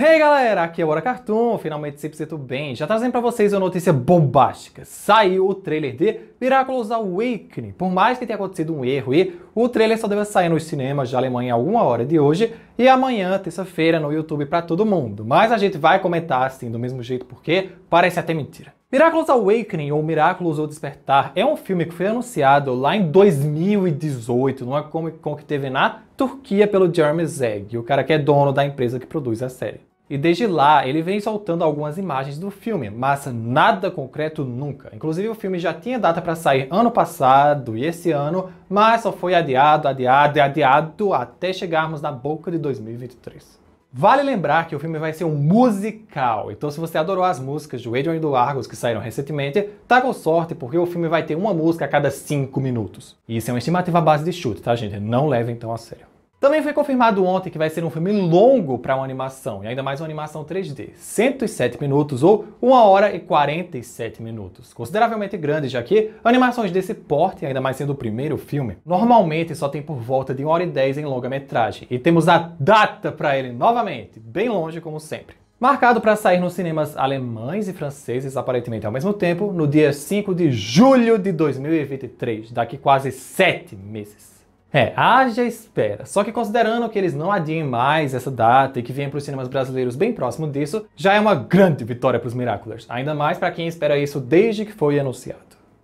Hey galera, aqui é o Hora Cartoon, finalmente sempre tudo bem. Já trazendo para vocês uma notícia bombástica. Saiu o trailer de Miraculous Awakening. Por mais que tenha acontecido um erro e o trailer só deve sair nos cinemas da Alemanha alguma hora de hoje e amanhã, terça-feira, no YouTube para todo mundo. Mas a gente vai comentar assim do mesmo jeito porque parece até mentira. Miraculous Awakening ou Miraculous ou Despertar é um filme que foi anunciado lá em 2018 numa Comic Con que teve na Turquia pelo Jeremy Zegg, o cara que é dono da empresa que produz a série. E desde lá ele vem soltando algumas imagens do filme, mas nada concreto nunca. Inclusive o filme já tinha data para sair ano passado e esse ano, mas só foi adiado, adiado e adiado até chegarmos na boca de 2023. Vale lembrar que o filme vai ser um musical, então se você adorou as músicas do Adrian e do Argos que saíram recentemente, tá com sorte porque o filme vai ter uma música a cada 5 minutos. E isso é uma estimativa base de chute, tá gente? Não leve então a sério. Também foi confirmado ontem que vai ser um filme longo para uma animação, e ainda mais uma animação 3D. 107 minutos ou 1 hora e 47 minutos. Consideravelmente grande, já que animações desse porte, ainda mais sendo o primeiro filme, normalmente só tem por volta de 1 hora e 10 em longa-metragem. E temos a data para ele novamente, bem longe como sempre. Marcado para sair nos cinemas alemães e franceses, aparentemente ao mesmo tempo, no dia 5 de julho de 2023, daqui quase 7 meses. É, haja espera. Só que considerando que eles não adiem mais essa data e que vêm para os cinemas brasileiros bem próximo disso, já é uma grande vitória para os Miraculous, ainda mais para quem espera isso desde que foi anunciado.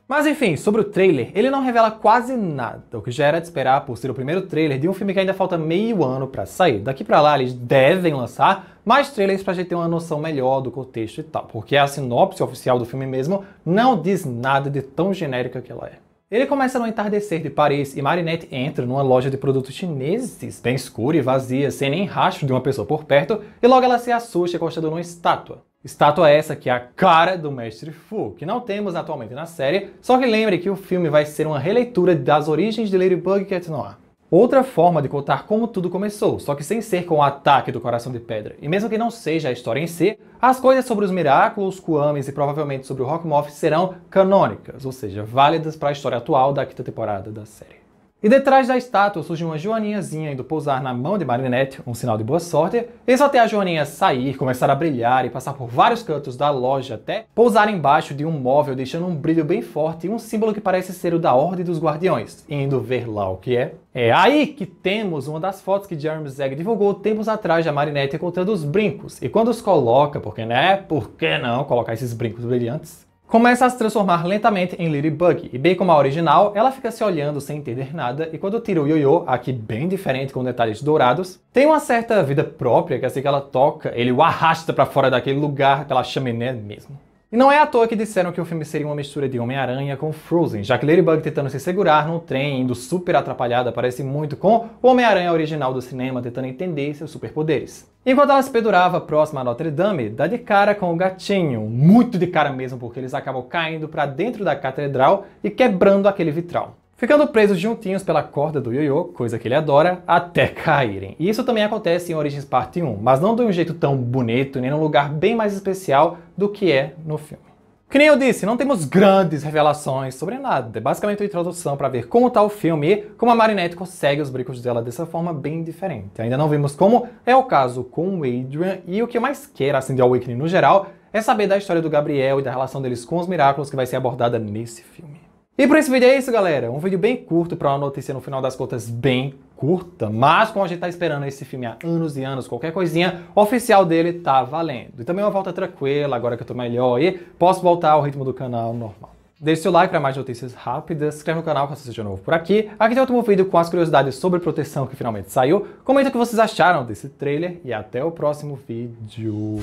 Mas enfim, sobre o trailer, ele não revela quase nada, o que já era de esperar por ser o primeiro trailer de um filme que ainda falta meio ano para sair. Daqui para lá eles devem lançar mais trailers pra gente ter uma noção melhor do contexto e tal, porque a sinopse oficial do filme mesmo não diz nada de tão genérica que ela é. Ele começa no entardecer de Paris e Marinette entra numa loja de produtos chineses, bem escura e vazia, sem nem rastro de uma pessoa por perto, e logo ela se assusta encostando numa estátua. Estátua essa que é a cara do Mestre Fu, que não temos atualmente na série, só que lembre que o filme vai ser uma releitura das origens de Ladybug Cat Noir. Outra forma de contar como tudo começou, só que sem ser com o ataque do coração de pedra. E mesmo que não seja a história em si, as coisas sobre os miráculos, Kuamis e provavelmente sobre o Rockmoth serão canônicas, ou seja, válidas para a história atual da quinta temporada da série. E detrás da estátua surge uma joaninhazinha indo pousar na mão de Marinette, um sinal de boa sorte, e só até a joaninha sair, começar a brilhar e passar por vários cantos da loja até pousar embaixo de um móvel, deixando um brilho bem forte e um símbolo que parece ser o da Ordem dos Guardiões, indo ver lá o que é. É aí que temos uma das fotos que Jeremy Zeg divulgou tempos atrás da Marinette encontrando os brincos. E quando os coloca, porque né, por que não colocar esses brincos brilhantes? Começa a se transformar lentamente em Bug, e bem como a original, ela fica se olhando sem entender nada, e quando tira o Yo-Yo, aqui bem diferente com detalhes dourados, tem uma certa vida própria, que assim que ela toca, ele o arrasta para fora daquele lugar, aquela chaminé mesmo. E não é à toa que disseram que o filme seria uma mistura de Homem-Aranha com Frozen, já que Ladybug tentando se segurar no trem, indo super atrapalhada, parece muito com o Homem-Aranha original do cinema tentando entender seus superpoderes. Enquanto ela se pendurava próxima a Notre Dame, dá de cara com o gatinho, muito de cara mesmo, porque eles acabam caindo para dentro da catedral e quebrando aquele vitral ficando presos juntinhos pela corda do ioiô, coisa que ele adora, até caírem. E isso também acontece em Origins Parte 1, mas não de um jeito tão bonito, nem num lugar bem mais especial do que é no filme. Que nem eu disse, não temos grandes revelações sobre nada. É basicamente uma introdução para ver como está o filme e como a Marinette consegue os brincos dela dessa forma bem diferente. Ainda não vimos como é o caso com o Adrian e o que mais quer assim, de Awakening no geral é saber da história do Gabriel e da relação deles com os Miraculous que vai ser abordada nesse filme. E para esse vídeo é isso, galera. Um vídeo bem curto para uma notícia, no final das contas, bem curta. Mas como a gente tá esperando esse filme há anos e anos, qualquer coisinha oficial dele tá valendo. E também uma volta tranquila, agora que eu tô melhor e posso voltar ao ritmo do canal normal. Deixe seu like para mais notícias rápidas, se inscreve no canal caso seja novo por aqui. Aqui tem outro vídeo com as curiosidades sobre proteção que finalmente saiu. Comenta o que vocês acharam desse trailer e até o próximo vídeo.